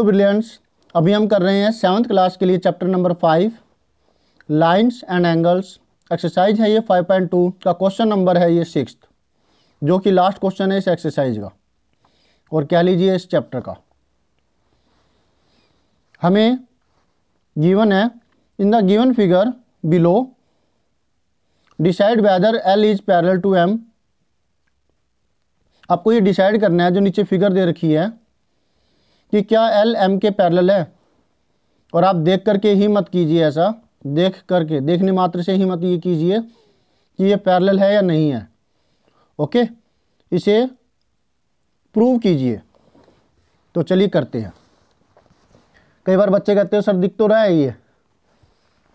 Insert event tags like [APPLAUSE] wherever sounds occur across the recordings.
तो ब्रिलियंस अभी हम कर रहे हैं सेवन्थ क्लास के लिए chapter number five lines and angles exercise है ये फाइव पॉइंट टू का क्वेश्चन नंबर है ये सिक्स जो कि लास्ट क्वेश्चन है इस एक्सरसाइज का और कह लीजिए इस चैप्टर का हमें गिवन है in the given figure below decide whether L is parallel to M आपको ये डिसाइड करना है जो नीचे फिगर दे रखी है कि क्या एल एम के पैरल है और आप देख करके ही मत कीजिए ऐसा देख करके देखने मात्र से ही मत ये कीजिए कि ये पैरल है या नहीं है ओके इसे प्रूव कीजिए तो चलिए करते हैं कई बार बच्चे कहते हो सर दिख तो रहा है ये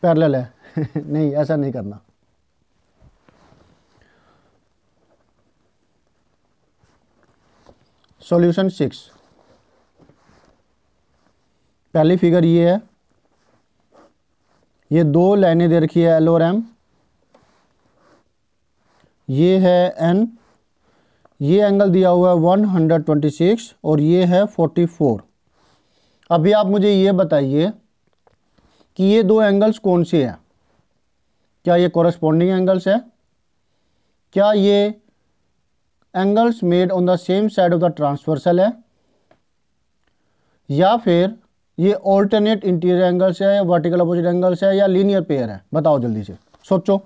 पैरल है [LAUGHS] नहीं ऐसा नहीं करना सॉल्यूशन सिक्स पहली फिगर ये है ये दो लाइनें दे रखी है एल और एम ये है एन ये एंगल दिया हुआ है 126 और ये है 44 अभी आप मुझे ये बताइए कि ये दो एंगल्स कौन से हैं क्या ये कॉरस्पॉन्डिंग एंगल्स है क्या ये angles made on the same side of the transversal है या फिर ये ऑल्टरनेट इंटीरियर एंगल्स है वर्टिकल अपोजिट एंगल्स है या लीनियर पेयर है बताओ जल्दी से सोचो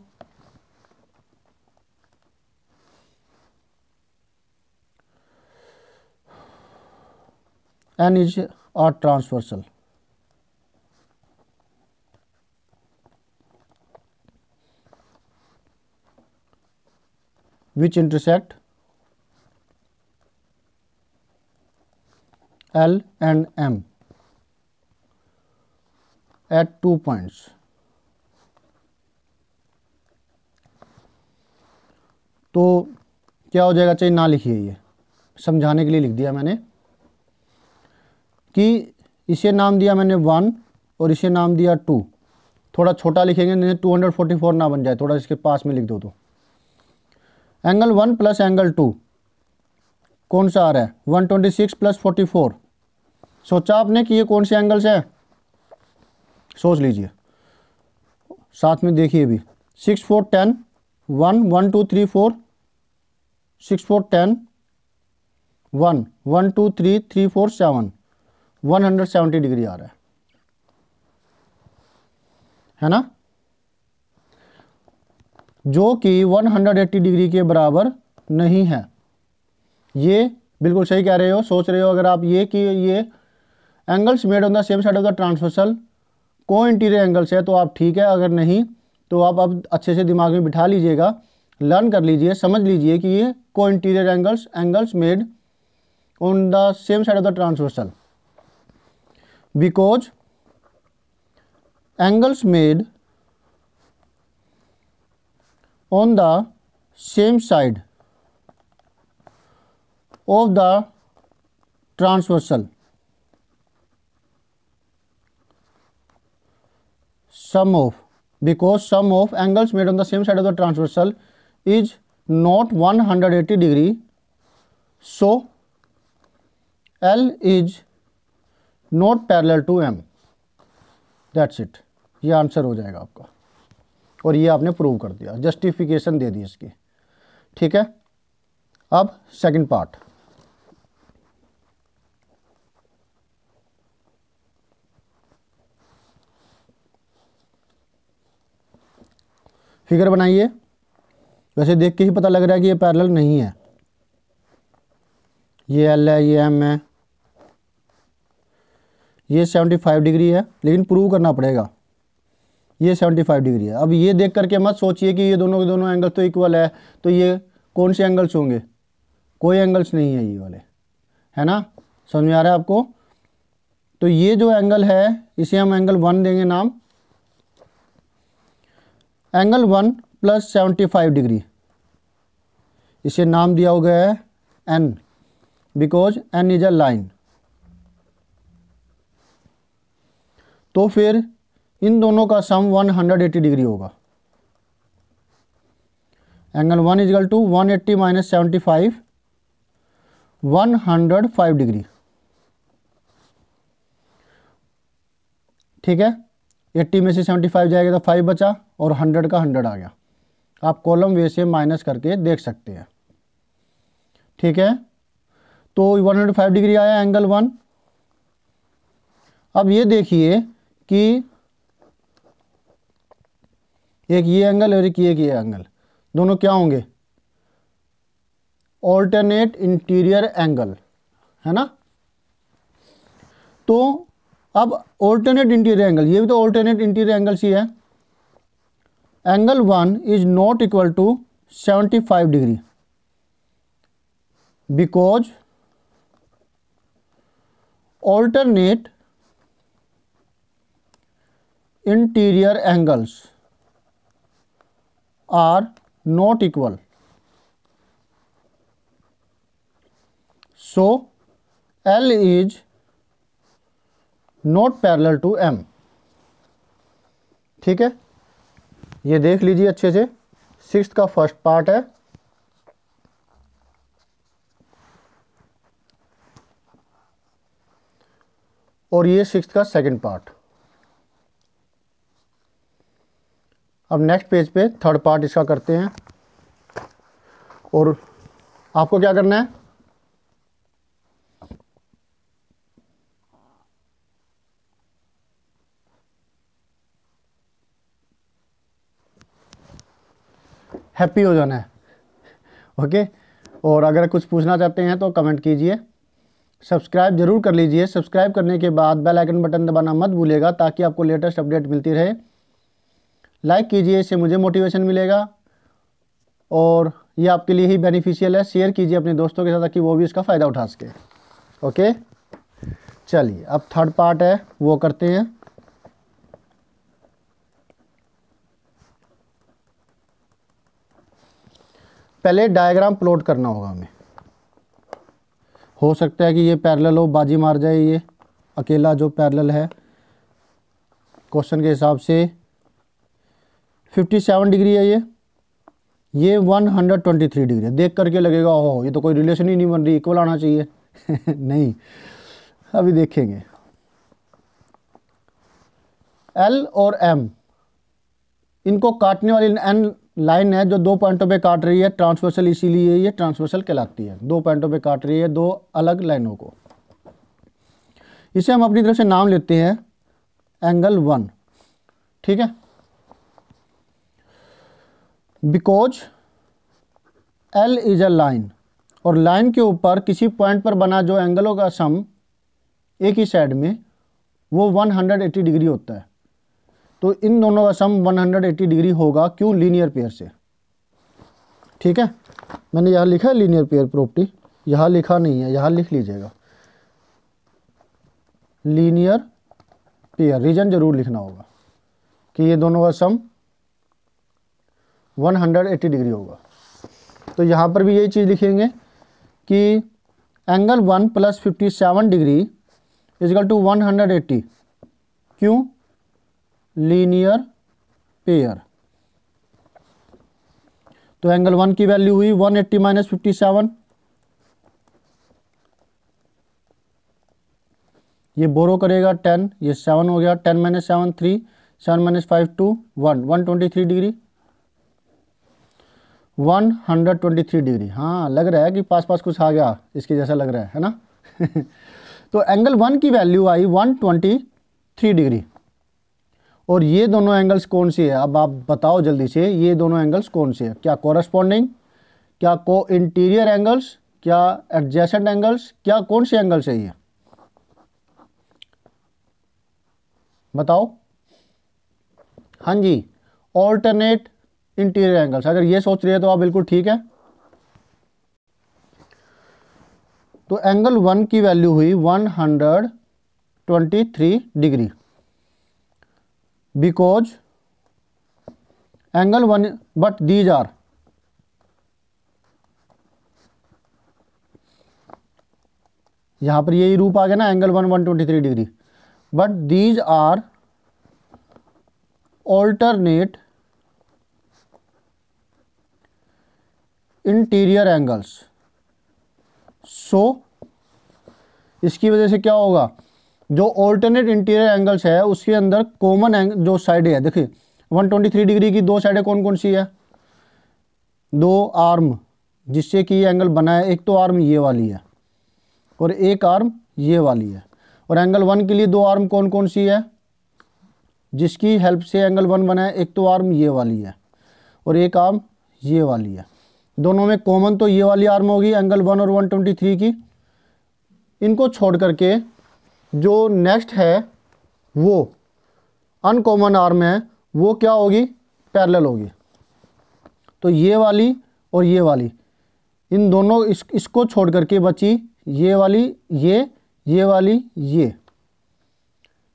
N is are transversal which intersect L and M at two points. तो क्या हो जाएगा चाहिए ना लिखिए ये समझाने के लिए लिख दिया मैंने कि इसे नाम दिया मैंने वन और इसे नाम दिया टू थोड़ा छोटा लिखेंगे नहीं टू हंड्रेड फोर्टी फोर ना बन जाए थोड़ा इसके पास में लिख दो तो angle one plus angle two कौन सा आ रहा है one twenty six plus forty four सोचा आपने कि ये कौन से एंगल्स है सोच लीजिए साथ में देखिए भी six four ten one one two three four six four ten one one two three three four seven one hundred seventy degree आ रहा है है ना जो कि वन हंड्रेड एट्टी डिग्री के बराबर नहीं है ये बिल्कुल सही कह रहे हो सोच रहे हो अगर आप ये कि ये angles made on the same side of the transversal को इंटीरियर एंगल्स है तो आप ठीक है अगर नहीं तो आप अब अच्छे से दिमाग में बिठा लीजिएगा लर्न कर लीजिए समझ लीजिए कि ये को interior angles angles made on the same side of the transversal because angles made on the same side of the transversal sum of because sum of angles made on the same side of the transversal is not 180 degree so L is not parallel to M that's it ये answer हो जाएगा आपका और ये आपने prove कर दिया justification दे दी इसकी ठीक है अब सेकंड पार्ट फिगर बनाइए वैसे देख के ही पता लग रहा है कि ये पैरेलल नहीं है ये एल है ये एम है ये सेवेंटी फाइव डिग्री है लेकिन प्रूव करना पड़ेगा ये सेवेंटी फाइव डिग्री है अब ये देख करके मत सोचिए कि ये दोनों के दोनों एंगल तो इक्वल है तो ये कौन से एंगल्स होंगे कोई एंगल्स नहीं है ये वाले है ना समझ में आ रहा है आपको तो ये जो एंगल है इसे हम एंगल वन देंगे नाम angle one plus seventy five degree इसे नाम दिया हो गया है N because N is a line तो फिर इन दोनों का सम 180 डिग्री होगा angle one equal to one eighty minus seventy five one hundred five degree ठीक है एट्टी में से सेवेंटी फाइव जाएगा तो फाइव बचा और हंड्रेड का हंड्रेड आ गया आप कॉलम वे से माइनस करके देख सकते हैं ठीक है तो 105 डिग्री आया एंगल वन अब ये देखिए कि एक ये एंगल और एक ये ये एंगल दोनों क्या होंगे ऑल्टरनेट इंटीरियर एंगल है ना तो अब ऑल्टरनेट इंटीरियर एंगल ये भी तो ऑल्टरनेट इंटीरियर एंगल्स ही है angle one is not equal to seventy five degree because alternate interior angles are not equal so L is not parallel to M ठीक है ये देख लीजिए अच्छे से सिक्स का फर्स्ट पार्ट है और ये सिक्स का सेकंड पार्ट अब नेक्स्ट पेज पे थर्ड पार्ट इसका करते हैं और आपको क्या करना है हैप्पी हो जाना है ओके और अगर कुछ पूछना चाहते हैं तो कमेंट कीजिए सब्सक्राइब जरूर कर लीजिए सब्सक्राइब करने के बाद बेल आइकन बटन दबाना मत भूलेगा ताकि आपको लेटेस्ट अपडेट मिलती रहे लाइक कीजिए इससे मुझे मोटिवेशन मिलेगा और ये आपके लिए ही बेनिफिशियल है शेयर कीजिए अपने दोस्तों के साथ ताकि वो भी इसका फ़ायदा उठा सके ओके चलिए अब थर्ड पार्ट है वो करते हैं पहले डायग्राम प्लॉट करना होगा हमें हो सकता है कि ये पैरेलल हो बाजी मार जाए ये अकेला जो पैरेलल है क्वेश्चन के हिसाब से 57 डिग्री है ये ये 123 डिग्री है देख करके लगेगा ओह ये तो कोई रिलेशन ही नहीं बन रही इक्वल आना चाहिए [LAUGHS] नहीं अभी देखेंगे एल और एम इनको काटने वाली एन लाइन है जो दो पॉइंटों पे काट रही है ट्रांसवर्सल इसीलिए ये ट्रांसवर्सल कहलाती है दो पॉइंटों पे काट रही है दो अलग लाइनों को इसे हम अपनी तरफ से नाम लेते हैं एंगल वन ठीक है because L is a line और लाइन के ऊपर किसी पॉइंट पर बना जो एंगलों का सम एक ही साइड में वो 180 डिग्री होता है तो इन दोनों का सम 180 डिग्री होगा क्यों लीनियर पेयर से ठीक है मैंने यहाँ लिखा है लीनियर पेयर प्रॉपर्टी यहाँ लिखा नहीं है यहाँ लिख लीजिएगा लीनियर पेयर रीजन जरूर लिखना होगा कि ये दोनों का सम 180 डिग्री होगा तो यहाँ पर भी यही चीज़ लिखेंगे कि angle 1 plus fifty degree is equal to eighty क्यों लीनियर पेयर तो एंगल वन की वैल्यू हुई one eighty minus fifty seven ये बोरो करेगा टेन ये सेवन हो गया ten minus seven three seven minus five two one one twenty three degree one hundred twenty three degree हाँ लग रहा है कि पास पास कुछ आ गया इसके जैसा लग रहा है है ना [LAUGHS] तो एंगल वन की वैल्यू आई वन ट्वेंटी थ्री डिग्री और ये दोनों एंगल्स कौन सी है अब आप बताओ जल्दी से ये दोनों एंगल्स कौन से हैं क्या कॉरस्पॉन्डिंग क्या को इंटीरियर एंगल्स क्या एडजेसेंट एंगल्स क्या कौन से एंगल्स है ये बताओ हाँ जी ऑल्टरनेट इंटीरियर एंगल्स अगर ये सोच रही है तो आप बिल्कुल ठीक है तो एंगल वन की वैल्यू हुई one hundred twenty three degree because angle one but these are यहां पर यही रूप आ गया ना angle one one twenty three degree but these are alternate interior angles so इसकी वजह से क्या होगा जो ऑल्टरनेट इंटीरियर एंगल्स है उसके अंदर कॉमन एंग जो साइडें है देखिए 123 डिग्री की दो साइडें कौन कौन सी है दो आर्म जिससे कि ये एंगल बना है एक तो आर्म ये वाली है और एक आर्म ये वाली है और एंगल वन के लिए दो आर्म कौन कौन सी है जिसकी हेल्प से एंगल वन बना है एक तो आर्म ये वाली है और एक आर्म ये वाली है दोनों में कॉमन तो ये वाली आर्म होगी एंगल वन और वन ट्वेंटी थ्री की इनको छोड़ करके जो नेक्स्ट है वो अनकॉमन आर्म है वो क्या होगी पैरेलल होगी तो ये वाली और ये वाली इन दोनों इस इसको छोड़ करके बची ये वाली ये ये वाली ये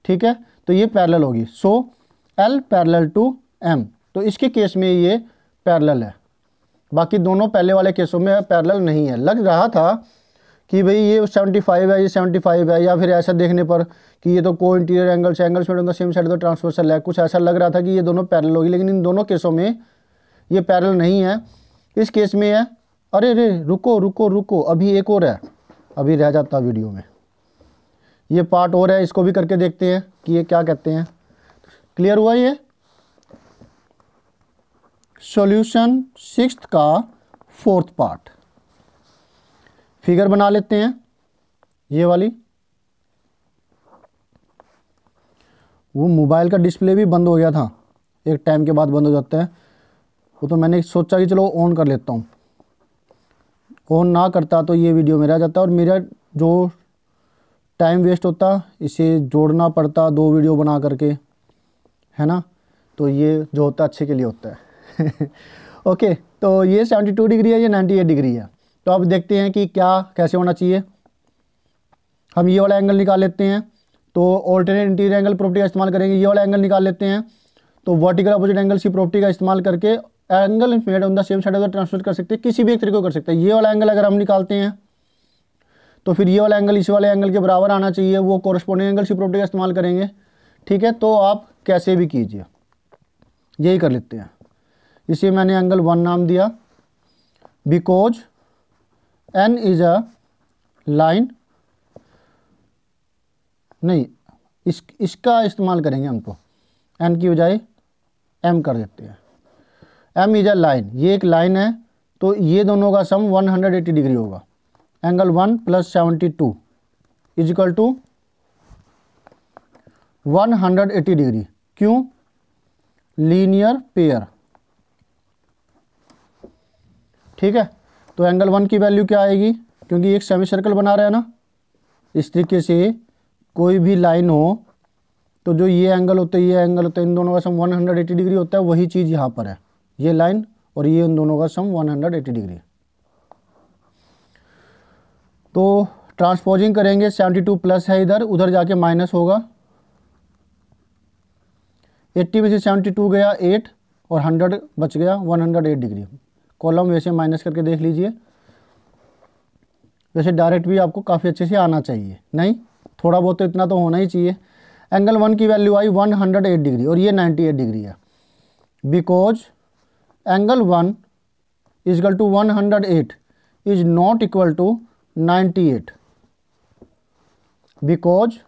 ठीक है तो ये पैरेलल होगी so L parallel to M तो इसके केस में ये पैरेलल है बाकी दोनों पहले वाले केसों में पैरेलल नहीं है लग रहा था कि भाई ये 75 है ये 75 है या फिर ऐसा देखने पर कि ये तो को इंटीरियर एंगल्स एंगल्स में सेम साइड तो ट्रांसवर्सल है कुछ ऐसा लग रहा था कि ये दोनों पैरल होगी लेकिन इन दोनों केसों में ये पैरल नहीं है इस केस में है अरे अरे रुको रुको रुको अभी एक और है अभी रह जाता वीडियो में ये पार्ट और है इसको भी करके देखते हैं कि ये क्या कहते हैं क्लियर हुआ ये सॉल्यूशन सिक्स्थ का फोर्थ पार्ट फिगर बना लेते हैं ये वाली वो मोबाइल का डिस्प्ले भी बंद हो गया था एक टाइम के बाद बंद हो जाता है वो तो मैंने सोचा कि चलो ऑन कर लेता हूँ ऑन ना करता तो ये वीडियो मेरा जाता और मेरा जो टाइम वेस्ट होता इसे जोड़ना पड़ता दो वीडियो बना करके है ना तो ये जो होता है अच्छे के लिए होता है ओके [LAUGHS] तो ये सेवेंटी टू डिग्री है ये नाइन्टी एट डिग्री है तो अब देखते हैं कि क्या कैसे होना चाहिए हम ये वाला एंगल निकाल लेते हैं तो ऑल्टरनेट इंटीरियर एंगल प्रॉपर्टी का इस्तेमाल करेंगे ये वाला एंगल निकाल लेते हैं तो वर्टिकल अपोजिट एंगल सी प्रॉपर्टी का इस्तेमाल करके angle made on the same side transfer कर सकते हैं किसी भी एक तरीके को कर सकते हैं ये वाला एंगल अगर हम निकालते हैं तो फिर ये वाला एंगल इस वाले एंगल के बराबर आना चाहिए वो कॉरस्पॉन्डिंग एंगल सी प्रॉपर्टी का इस्तेमाल करेंगे ठीक है तो आप कैसे भी कीजिए यही कर लेते हैं इसे मैंने एंगल वन नाम दिया because N is a line नहीं इस इसका इस्तेमाल करेंगे हम तो एन की बजाय एम कर देते हैं एम इज अ लाइन ये एक लाइन है तो ये दोनों का सम 180 डिग्री होगा angle one plus seventy two equal to 180 degree क्यों लीनियर पेयर ठीक है तो एंगल वन की वैल्यू क्या आएगी क्योंकि एक सेमी सर्कल बना रहा है ना इस तरीके से कोई भी लाइन हो तो जो ये एंगल होता है ये एंगल होता है इन दोनों का सम 180 डिग्री होता है वही चीज़ यहाँ पर है ये लाइन और ये इन दोनों का सम 180 डिग्री तो ट्रांसपोजिंग करेंगे 72 प्लस है इधर उधर जाके माइनस होगा 80 में से 72 गया 8 और 100 बच गया 108 डिग्री कॉलम वैसे माइनस करके देख लीजिए वैसे डायरेक्ट भी आपको काफ़ी अच्छे से आना चाहिए नहीं थोड़ा बहुत तो इतना तो होना ही चाहिए एंगल वन की वैल्यू आई वन हंड्रेड एट डिग्री और ये नाइन्टी एट डिग्री है because angle one equal to one hundred eight is not equal to ninety eight because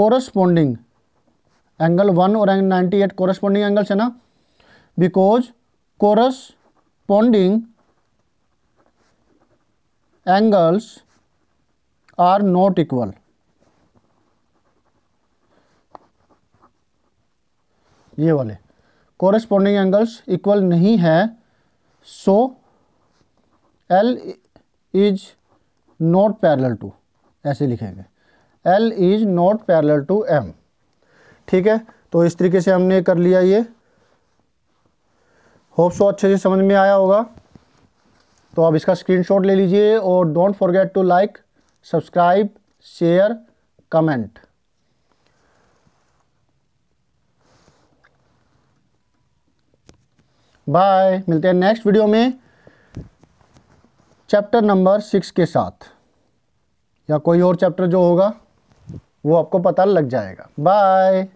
corresponding angle one और angle ninety eight corresponding angles है ना because कोरस bonding angles are not equal. ये वाले corresponding angles equal नहीं है so L is not parallel to ऐसे लिखेंगे L is not parallel to M ठीक है तो इस तरीके से हमने कर लिया ये होप सो अच्छे से समझ में आया होगा तो आप इसका स्क्रीनशॉट ले लीजिए और don't forget to like subscribe share comment bye मिलते हैं नेक्स्ट वीडियो में चैप्टर नंबर सिक्स के साथ या कोई और चैप्टर जो होगा वो आपको पता लग जाएगा बाय